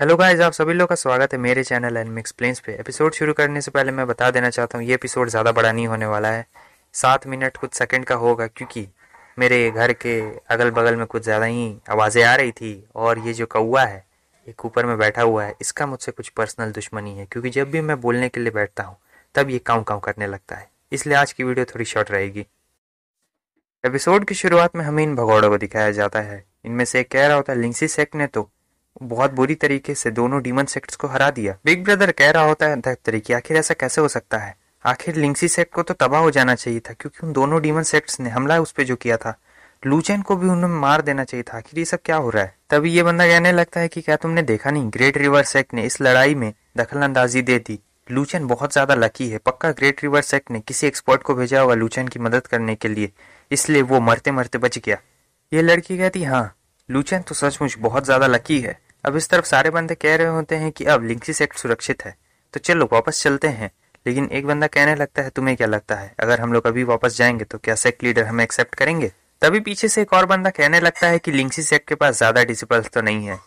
hello guys आप सभी लोग का स्वागत है मेरे चैनल एंड मिक्स प्लेन्स पे एपिसोड शुरू करने से पहले मैं बता देना चाहता हूँ ये एपिसोड ज़्यादा बड़ा नहीं होने वाला है सात मिनट कुछ सेकंड का होगा क्योंकि मेरे घर के अगल बगल में कुछ ज़्यादा ही आवाज़ें आ रही थी और ये जो कौआ है एक ऊपर में बैठा हुआ है इसका मुझसे कुछ पर्सनल दुश्मनी है क्योंकि जब भी मैं बोलने के लिए बैठता हूँ तब ये काउ काउ करने लगता है इसलिए आज की वीडियो थोड़ी शॉर्ट रहेगी एपिसोड की शुरुआत में हमें इन भगौड़ों को दिखाया जाता है इनमें से एक कह रहा होता है लिंगसी सेक ने तो बहुत बुरी तरीके से दोनों डीमन सेक्ट्स को हरा दिया बिग ब्रदर कह रहा होता है धैतरी आखिर ऐसा कैसे हो सकता है आखिर लिंक्सी सेक्ट को तो तबाह हो जाना चाहिए था क्योंकि उन दोनों डीमन सेक्ट्स ने हमला उस पर जो किया था लूचेन को भी उन्हें मार देना चाहिए था आखिर ये सब क्या हो रहा है तभी ये बंदा कहने लगता है कि क्या तुमने देखा नहीं ग्रेट रिवर सेक्ट ने इस लड़ाई में दखल अंदाजी दे दी लूचेन बहुत ज्यादा लकी है पक्का ग्रेट रिवर सेक्ट ने किसी एक्सपर्ट को भेजा हुआ लूचेन की मदद करने के लिए इसलिए वो मरते मरते बच गया ये लड़की कहती हाँ लूचेन तो सचमुच बहुत ज्यादा लकी है अब इस तरफ सारे बंदे कह रहे होते हैं कि अब लिंक्सिस एक्ट सुरक्षित है तो चलो वापस चलते हैं लेकिन एक बंदा कहने लगता है तुम्हें क्या लगता है अगर हम लोग अभी वापस जाएंगे तो क्या सेक्ट लीडर हमें एक्सेप्ट करेंगे तभी पीछे से एक और बंदा कहने लगता है कि लिंक्सिस एक्ट के पास ज्यादा डिसिपल्स तो नहीं है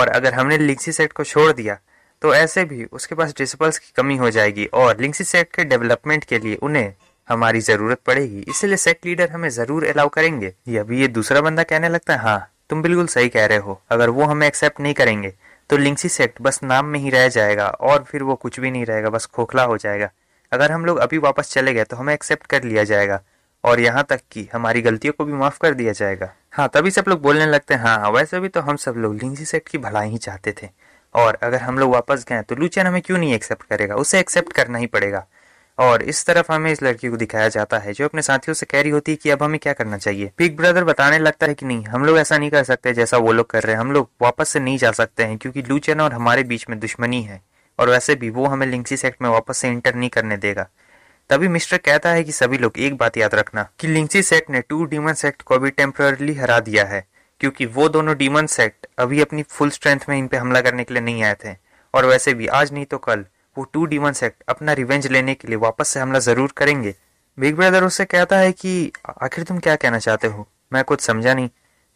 और अगर हमने लिंक्सिस एक्ट को छोड़ दिया तो ऐसे भी उसके पास डिसिपल्स की कमी हो जाएगी और लिंक्सिस एक्ट के डेवलपमेंट के लिए उन्हें हमारी जरूरत पड़ेगी इसलिए सेक्ट लीडर हमें जरूर अलाउ करेंगे अभी ये दूसरा बंदा कहने लगता है हाँ तुम बिल्कुल सही कह रहे हो अगर वो हमें एक्सेप्ट नहीं करेंगे तो लिंक्सी सेक्ट बस नाम में ही रह जाएगा और फिर वो कुछ भी नहीं रहेगा बस खोखला हो जाएगा अगर हम लोग अभी वापस चले गए तो हमें एक्सेप्ट कर लिया जाएगा और यहाँ तक कि हमारी गलतियों को भी माफ़ कर दिया जाएगा हाँ तभी सब लोग बोलने लगते हैं हाँ वैसे भी तो हम सब लोग लिंगसी सेक्ट की भलाई ही चाहते थे और अगर हम लोग वापस गए तो लूचन हमें क्यों नहीं एक्सेप्ट करेगा उसे एक्सेप्ट करना ही पड़ेगा और इस तरफ हमें इस लड़की को दिखाया जाता है जो अपने साथियों से कह रही होती है कि अब हमें क्या करना चाहिए बिग ब्रदर बताने लगता है कि नहीं हम लोग ऐसा नहीं कर सकते जैसा वो लोग कर रहे हैं हम लोग वापस से नहीं जा सकते हैं क्योंकि लूचन और हमारे बीच में दुश्मनी है और वैसे भी वो हमें लिंक्सी सेक्ट में वापस से इंटर नहीं करने देगा तभी मिस्टर कहता है कि सभी लोग एक बात याद रखना कि लिंक्सी सेक्ट ने टू डीमन सेक्ट को भी टेम्परली हरा दिया है क्योंकि वो दोनों डीमन सेक्ट अभी अपनी फुल स्ट्रेंथ में इन पे हमला करने के लिए नहीं आए थे और वैसे भी आज नहीं तो कल वो टू डी वन सेक्ट अपना रिवेंज लेने के लिए वापस से हमला ज़रूर करेंगे बिग ब्रदर उससे कहता है कि आखिर तुम क्या कहना चाहते हो मैं कुछ समझा नहीं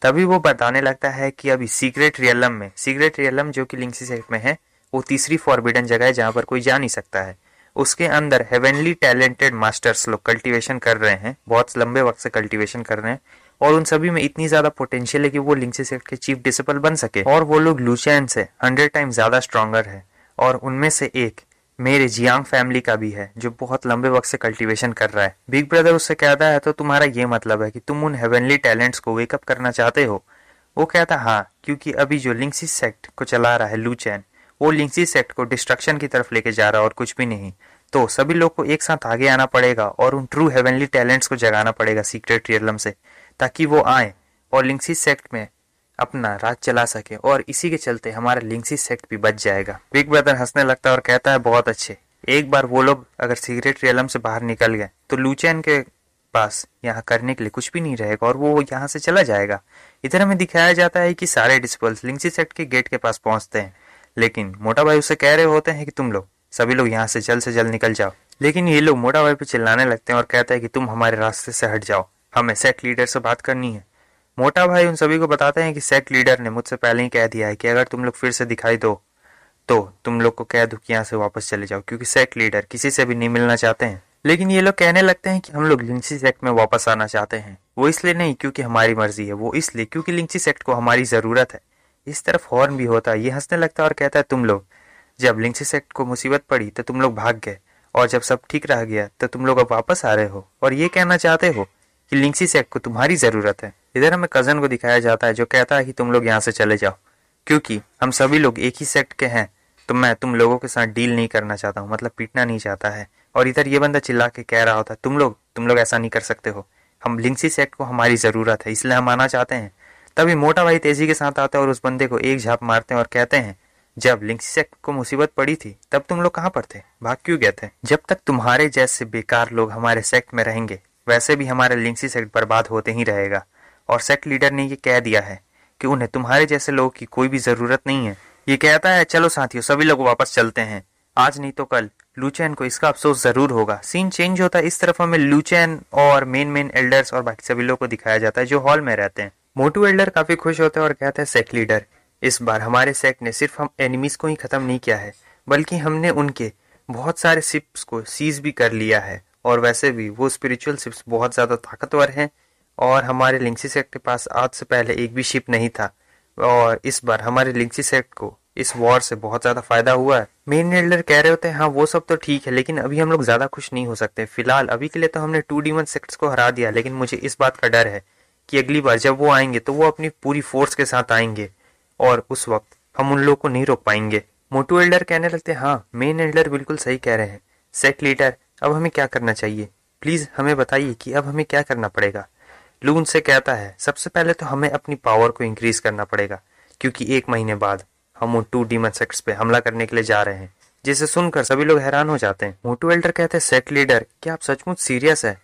तभी वो बताने लगता है कि अभी सीक्रेट रियलम में सीक्रेट रियलम जो कि लिंक्सी सेक्ट में है वो तीसरी फॉरबिडन जगह है जहाँ पर कोई जा नहीं सकता है उसके अंदर हेवनली टैलेंटेड मास्टर्स लोग कल्टीवेशन कर रहे हैं बहुत लंबे वक्त से कल्टीवेशन कर रहे हैं और उन सभी में इतनी ज्यादा पोटेंशियल है कि वो लिंक्सी सेक्ट के चीफ डिसिपल बन सके और वो लोग लूचैन से हंड्रेड टाइम ज्यादा स्ट्रॉन्गर है और उनमें से एक मेरे जियांग फैमिली का भी है जो बहुत लंबे वक्त से कल्टीवेशन कर रहा है बिग ब्रदर उससे कहता है तो तुम्हारा ये मतलब है कि तुम उन हेवनली टैलेंट्स को वेकअप करना चाहते हो वो कहता हाँ क्योंकि अभी जो लिंक्सी सेक्ट को चला रहा है लू चैन वो लिंक्सी सेक्ट को डिस्ट्रक्शन की तरफ लेके जा रहा है और कुछ भी नहीं तो सभी लोग को एक साथ आगे आना पड़ेगा और उन ट्रू हेवनली टैलेंट्स को जगाना पड़ेगा सीक्रेट रियलम से ताकि वो आए और लिंक्सी सेक्ट में अपना राज चला सके और इसी के चलते हमारा लिंगसी सेक्ट भी बच जाएगा बिग ब्रदर हंसने लगता है और कहता है बहुत अच्छे एक बार वो लोग अगर सिगरेट रियलम से बाहर निकल गए तो लूचैन के पास यहाँ करने के लिए कुछ भी नहीं रहेगा और वो यहाँ से चला जाएगा इधर हमें दिखाया जाता है कि सारे डिस्पल्स लिंगसी सेक्ट के गेट के पास पहुंचते हैं लेकिन मोटा भाई उसे कह रहे होते हैं कि तुम लोग सभी लोग यहाँ से जल्द से जल्द निकल जाओ लेकिन ये लोग मोटा भाई पे चिल्लाने लगते हैं और कहते हैं कि तुम हमारे रास्ते से हट जाओ हमें सेट लीडर से बात करनी है मोटा भाई उन सभी को बताते हैं कि सेक्ट लीडर ने मुझसे पहले ही कह दिया है कि अगर तुम लोग फिर से दिखाई दो तो तुम लोग को कह दो कि यहाँ से वापस चले जाओ क्योंकि सेक्ट लीडर किसी से भी नहीं मिलना चाहते हैं लेकिन ये लोग कहने लगते हैं कि हम लोग लिंक्सी सेक्ट में वापस आना चाहते हैं वो इसलिए नहीं क्योंकि हमारी मर्जी है वो इसलिए क्योंकि लिंक्सी सेक्ट को हमारी ज़रूरत है इस तरफ हॉर्न भी होता है ये हंसने लगता है और कहता है तुम लोग जब लिंक्सी सेक्ट को मुसीबत पड़ी तो तुम लोग भाग गए और जब सब ठीक रह गया तो तुम लोग अब वापस आ रहे हो और ये कहना चाहते हो कि लिंक्सी सेक्ट को तुम्हारी ज़रूरत है इधर हमें कज़न को दिखाया जाता है जो कहता है कि तुम लोग यहाँ से चले जाओ क्योंकि हम सभी लोग एक ही सेक्ट के हैं तो मैं तुम लोगों के साथ डील नहीं करना चाहता हूँ मतलब पीटना नहीं चाहता है और इधर ये बंदा चिल्ला के कह रहा होता है तुम लोग तुम लोग ऐसा नहीं कर सकते हो हम लिंगसी सेक्ट को हमारी ज़रूरत है इसलिए हम आना चाहते हैं तभी मोटा भाई तेज़ी के साथ आते हैं और उस बंदे को एक झाप मारते हैं और कहते हैं जब लिंगसी सेक्ट को मुसीबत पड़ी थी तब तुम लोग कहाँ पर थे भाग क्यों गए थे जब तक तुम्हारे जैसे बेकार लोग हमारे सेक्ट में रहेंगे वैसे भी हमारे लिंगसी सेक्ट बर्बाद होते ही रहेगा और सेक्ट लीडर ने ये कह दिया है कि उन्हें तुम्हारे जैसे लोगों की कोई भी ज़रूरत नहीं है ये कहता है चलो साथियों सभी लोग वापस चलते हैं आज नहीं तो कल लूचैन को इसका अफसोस ज़रूर होगा सीन चेंज होता है इस तरफ हमें लूचैन और मेन मेन एल्डर्स और बाकी सभी लोगों को दिखाया जाता है जो हॉल में रहते हैं मोटू एल्डर काफ़ी खुश होते हैं और कहता है सेक्ट लीडर इस बार हमारे सेक्ट ने सिर्फ हम एनिमीज को ही ख़त्म नहीं किया है बल्कि हमने उनके बहुत सारे सिप्स को सीज भी कर लिया है और वैसे भी वो स्पिरिचुअल सिप्स बहुत ज़्यादा ताकतवर हैं और हमारे लिंक्सी सेक्ट के पास आज से पहले एक भी शिप नहीं था और इस बार हमारे लिंक्सी सेक्ट को इस वॉर से बहुत ज्यादा फायदा हुआ है मेन हेल्डर कह रहे होते हैं हाँ वो सब तो ठीक है लेकिन अभी हम लोग ज्यादा खुश नहीं हो सकते फिलहाल अभी के लिए तो हमने टू डी वन सेक्ट को हरा दिया लेकिन मुझे इस बात का डर है कि अगली बार जब वो आएंगे तो वो अपनी पूरी फोर्स के साथ आएंगे और उस वक्त हम उन लोग को नहीं रोक पाएंगे मोटू एल्डर कहने लगते हाँ मेन एल्डर बिल्कुल सही कह रहे हैं सेक्ट लीडर अब हमें क्या करना चाहिए प्लीज हमें बताइए कि अब हमें क्या करना पड़ेगा लू उनसे कहता है सबसे पहले तो हमें अपनी पावर को इंक्रीज करना पड़ेगा क्योंकि एक महीने बाद हम उन टू डीमन सेक्ट्स पे हमला करने के लिए जा रहे हैं जिसे सुनकर सभी लोग हैरान हो जाते हैं मोटू एल्डर कहते हैं सेक्ट लीडर क्या आप सचमुच सीरियस है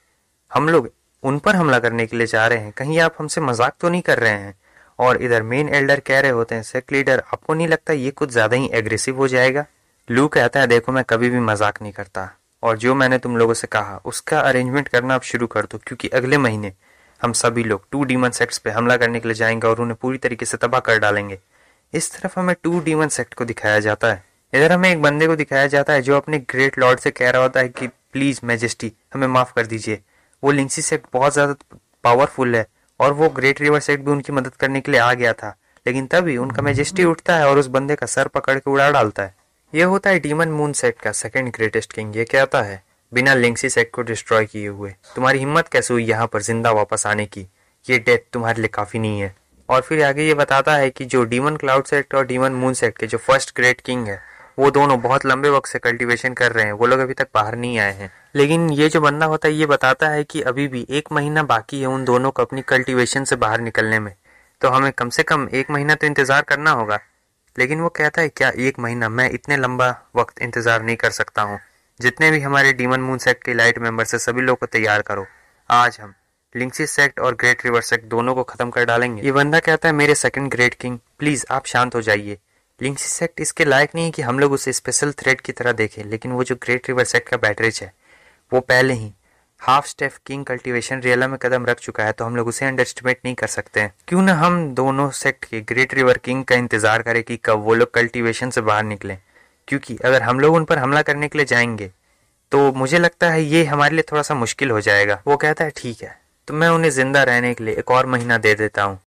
हम लोग उन पर हमला करने के लिए जा रहे हैं कहीं आप हमसे मजाक तो नहीं कर रहे हैं और इधर मेन एल्डर कह रहे होते हैं सेक्ट लीडर आपको नहीं लगता ये कुछ ज्यादा ही एग्रेसिव हो जाएगा लू कहता है देखो मैं कभी भी मजाक नहीं करता और जो मैंने तुम लोगों से कहा उसका अरेंजमेंट करना आप शुरू कर दो क्योंकि अगले महीने हम सभी लोग टू डीमन सेक्ट्स पे हमला करने के लिए जाएंगे और उन्हें पूरी तरीके से तबाह कर डालेंगे इस तरफ हमें टू डीमन सेक्ट को दिखाया जाता है इधर हमें एक बंदे को दिखाया जाता है जो अपने ग्रेट लॉर्ड से कह रहा होता है कि प्लीज मेजेस्टी हमें माफ कर दीजिए वो लिंक्सी सेक्ट बहुत ज्यादा पावरफुल है और वो ग्रेट रिवर सेक्ट भी उनकी मदद करने के लिए आ गया था लेकिन तभी उनका मेजेस्टी उठता है और उस बंदे का सर पकड़ के उड़ा डालता है यह होता है डीमन मून सेक्ट का सेकेंड ग्रेटेस्ट किंग ये कहता है बिना लिंक्सी सेक को डिस्ट्रॉय किए हुए तुम्हारी हिम्मत कैसे हुई यहाँ पर जिंदा वापस आने की ये डेथ तुम्हारे लिए काफ़ी नहीं है और फिर आगे ये बताता है कि जो डीमन क्लाउड सेक्ट और डीमन मून सेक्ट के जो फर्स्ट ग्रेट किंग है वो दोनों बहुत लंबे वक्त से कल्टीवेशन कर रहे हैं वो लोग अभी तक बाहर नहीं आए हैं लेकिन ये जो बंदा होता है ये बताता है कि अभी भी एक महीना बाकी है उन दोनों को अपनी कल्टीवेशन से बाहर निकलने में तो हमें कम से कम एक महीना तो इंतज़ार करना होगा लेकिन वो कहता है क्या एक महीना मैं इतने लंबा वक्त इंतज़ार नहीं कर सकता हूँ जितने भी हमारे डीमन मून सेक्ट के लाइट मेंबर्स है सभी लोग को तैयार करो आज हम लिंक्सिस सेक्ट और ग्रेट रिवर सेक्ट दोनों को खत्म कर डालेंगे ये बंदा कहता है मेरे सेकंड ग्रेट किंग प्लीज आप शांत हो जाइए लिंक्सिस सेक्ट इसके लायक नहीं है कि हम लोग उसे स्पेशल थ्रेड की तरह देखें लेकिन वो जो ग्रेट रिवर सेक्ट का बैटरेज है वो पहले ही half step king cultivation realm में कदम रख चुका है तो हम लोग उसे अंडर एस्टिमेट नहीं कर सकते हैं क्यों ना हम दोनों सेक्ट के ग्रेट रिवर किंग का इंतजार करें कि कब वो लोग कल्टीवेशन से बाहर निकलें क्योंकि अगर हम लोग उन पर हमला करने के लिए जाएंगे तो मुझे लगता है ये हमारे लिए थोड़ा सा मुश्किल हो जाएगा वो कहता है ठीक है तो मैं उन्हें जिंदा रहने के लिए एक और महीना दे देता हूँ